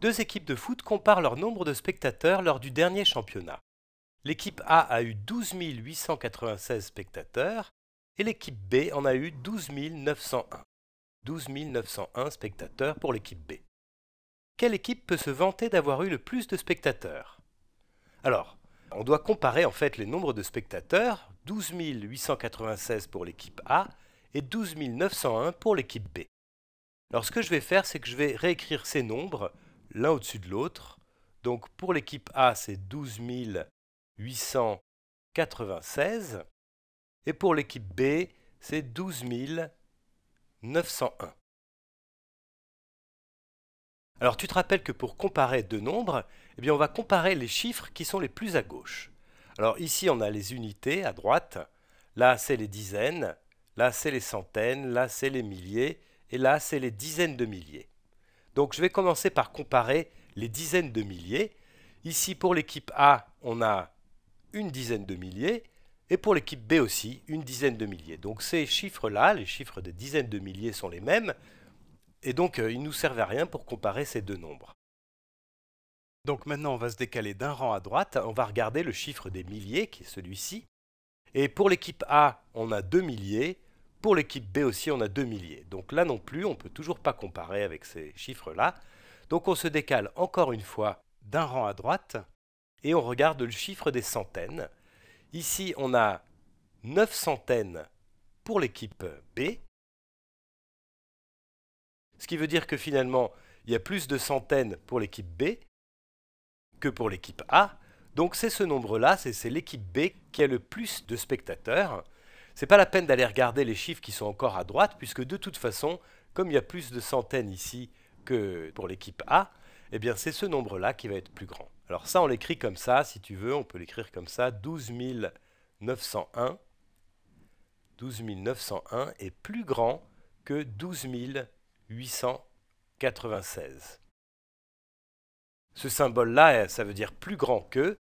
deux équipes de foot comparent leur nombre de spectateurs lors du dernier championnat. L'équipe A a eu 12 896 spectateurs et l'équipe B en a eu 12 901. 12 901 spectateurs pour l'équipe B. Quelle équipe peut se vanter d'avoir eu le plus de spectateurs Alors, on doit comparer en fait les nombres de spectateurs, 12 896 pour l'équipe A et 12 901 pour l'équipe B. Alors ce que je vais faire, c'est que je vais réécrire ces nombres l'un au-dessus de l'autre. Donc pour l'équipe A, c'est 12 896 et pour l'équipe B, c'est 12 901. Alors tu te rappelles que pour comparer deux nombres, eh bien on va comparer les chiffres qui sont les plus à gauche. Alors ici on a les unités à droite, là c'est les dizaines, là c'est les centaines, là c'est les milliers, et là c'est les dizaines de milliers. Donc je vais commencer par comparer les dizaines de milliers. Ici, pour l'équipe A, on a une dizaine de milliers, et pour l'équipe B aussi, une dizaine de milliers. Donc ces chiffres-là, les chiffres des dizaines de milliers sont les mêmes, et donc euh, ils ne nous servent à rien pour comparer ces deux nombres. Donc maintenant, on va se décaler d'un rang à droite, on va regarder le chiffre des milliers, qui est celui-ci. Et pour l'équipe A, on a deux milliers, pour l'équipe B aussi, on a 2 milliers. Donc là non plus, on ne peut toujours pas comparer avec ces chiffres-là. Donc on se décale encore une fois d'un rang à droite et on regarde le chiffre des centaines. Ici, on a 9 centaines pour l'équipe B. Ce qui veut dire que finalement, il y a plus de centaines pour l'équipe B que pour l'équipe A. Donc c'est ce nombre-là, c'est l'équipe B qui a le plus de spectateurs. C'est pas la peine d'aller regarder les chiffres qui sont encore à droite, puisque de toute façon, comme il y a plus de centaines ici que pour l'équipe A, eh bien c'est ce nombre-là qui va être plus grand. Alors ça, on l'écrit comme ça, si tu veux, on peut l'écrire comme ça, 12 901. 12 901 est plus grand que 12896. Ce symbole-là, ça veut dire plus grand que.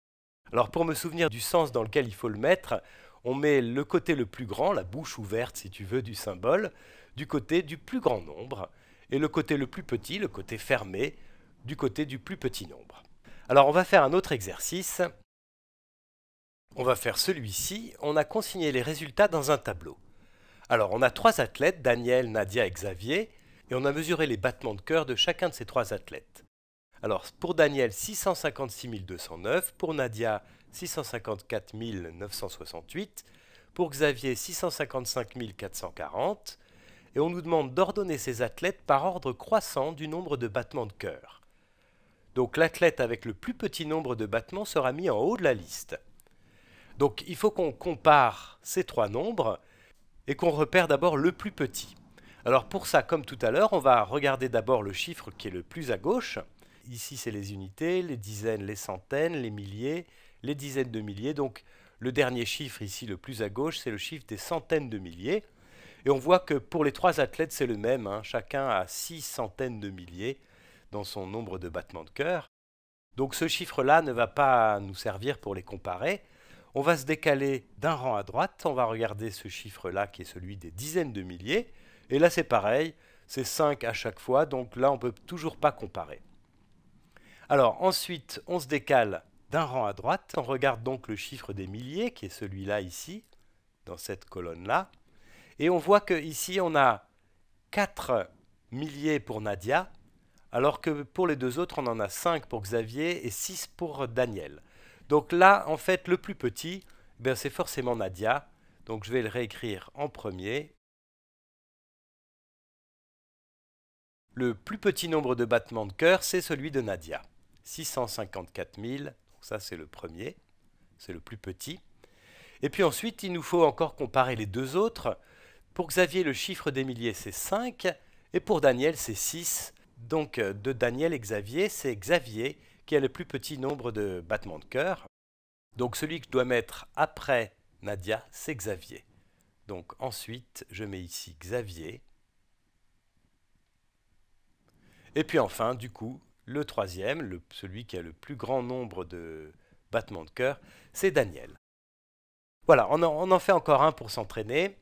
Alors pour me souvenir du sens dans lequel il faut le mettre, on met le côté le plus grand, la bouche ouverte si tu veux, du symbole, du côté du plus grand nombre, et le côté le plus petit, le côté fermé, du côté du plus petit nombre. Alors on va faire un autre exercice. On va faire celui-ci. On a consigné les résultats dans un tableau. Alors on a trois athlètes, Daniel, Nadia et Xavier, et on a mesuré les battements de cœur de chacun de ces trois athlètes. Alors pour Daniel 656 209, pour Nadia 654 968, pour Xavier 655 440, et on nous demande d'ordonner ces athlètes par ordre croissant du nombre de battements de cœur. Donc l'athlète avec le plus petit nombre de battements sera mis en haut de la liste. Donc il faut qu'on compare ces trois nombres et qu'on repère d'abord le plus petit. Alors pour ça, comme tout à l'heure, on va regarder d'abord le chiffre qui est le plus à gauche. Ici, c'est les unités, les dizaines, les centaines, les milliers, les dizaines de milliers. Donc le dernier chiffre ici, le plus à gauche, c'est le chiffre des centaines de milliers. Et on voit que pour les trois athlètes, c'est le même. Hein. Chacun a six centaines de milliers dans son nombre de battements de cœur. Donc ce chiffre-là ne va pas nous servir pour les comparer. On va se décaler d'un rang à droite. On va regarder ce chiffre-là qui est celui des dizaines de milliers. Et là, c'est pareil. C'est 5 à chaque fois. Donc là, on ne peut toujours pas comparer. Alors ensuite, on se décale d'un rang à droite. On regarde donc le chiffre des milliers, qui est celui-là ici, dans cette colonne-là. Et on voit qu'ici, on a 4 milliers pour Nadia, alors que pour les deux autres, on en a 5 pour Xavier et 6 pour Daniel. Donc là, en fait, le plus petit, ben c'est forcément Nadia. Donc je vais le réécrire en premier. Le plus petit nombre de battements de cœur, c'est celui de Nadia. 654 donc ça, c'est le premier, c'est le plus petit. Et puis ensuite, il nous faut encore comparer les deux autres. Pour Xavier, le chiffre des milliers, c'est 5, et pour Daniel, c'est 6. Donc euh, de Daniel et Xavier, c'est Xavier qui a le plus petit nombre de battements de cœur. Donc celui que je dois mettre après Nadia, c'est Xavier. Donc ensuite, je mets ici Xavier. Et puis enfin, du coup, le troisième, celui qui a le plus grand nombre de battements de cœur, c'est Daniel. Voilà, on en, fait encore un pour s'entraîner.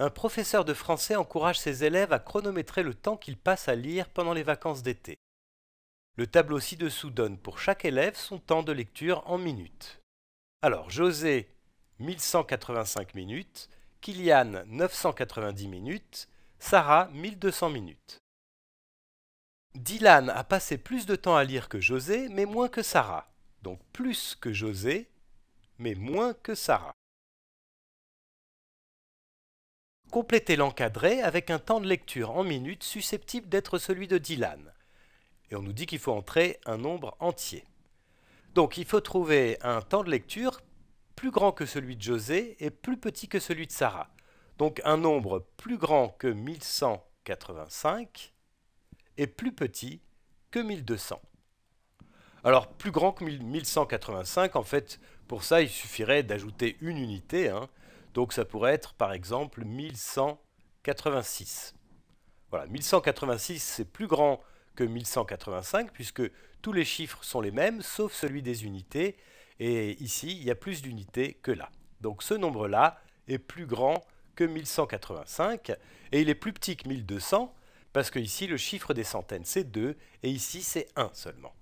Un professeur de français encourage ses élèves à chronométrer le temps qu'ils passent à lire pendant les vacances d'été. Le tableau ci-dessous donne pour chaque élève son temps de lecture en minutes. Alors José, 1185 minutes, Kilian, 990 minutes, Sarah, 1200 minutes. Dylan a passé plus de temps à lire que José, mais moins que Sarah. Donc plus que José, mais moins que Sarah. Complétez l'encadré avec un temps de lecture en minutes susceptible d'être celui de Dylan. Et on nous dit qu'il faut entrer un nombre entier. Donc il faut trouver un temps de lecture plus grand que celui de José et plus petit que celui de Sarah. Donc un nombre plus grand que 1185 est plus petit que 1200. Alors plus grand que 1185, en fait, pour ça, il suffirait d'ajouter une unité. Hein. Donc ça pourrait être par exemple 1186. Voilà, 1186, c'est plus grand que 1185, puisque tous les chiffres sont les mêmes, sauf celui des unités. Et ici, il y a plus d'unités que là. Donc ce nombre-là est plus grand que 1185, et il est plus petit que 1200, parce que ici le chiffre des centaines c'est 2 et ici c'est 1 seulement.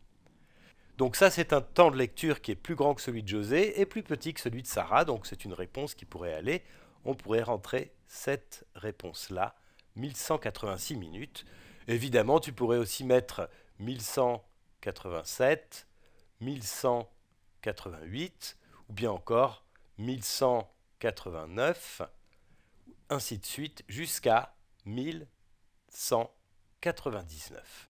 Donc ça c'est un temps de lecture qui est plus grand que celui de José et plus petit que celui de Sarah, donc c'est une réponse qui pourrait aller, on pourrait rentrer cette réponse-là, 1186 minutes. Évidemment tu pourrais aussi mettre 1187, 1188 ou bien encore 1189, ainsi de suite jusqu'à 1000 cent quatre-vingt-dix-neuf.